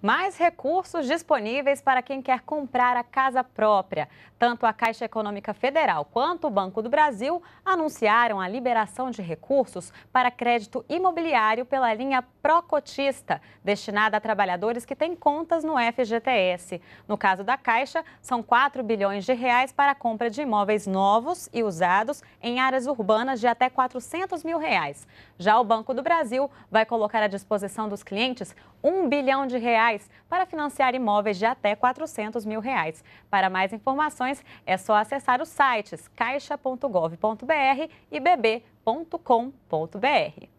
mais recursos disponíveis para quem quer comprar a casa própria. Tanto a Caixa Econômica Federal quanto o Banco do Brasil anunciaram a liberação de recursos para crédito imobiliário pela linha Procotista, destinada a trabalhadores que têm contas no FGTS. No caso da Caixa, são 4 bilhões de reais para a compra de imóveis novos e usados em áreas urbanas de até 400 mil reais. Já o Banco do Brasil vai colocar à disposição dos clientes 1 bilhão de reais reais para financiar imóveis de até 400 mil reais. Para mais informações, é só acessar os sites caixa.gov.br e bb.com.br.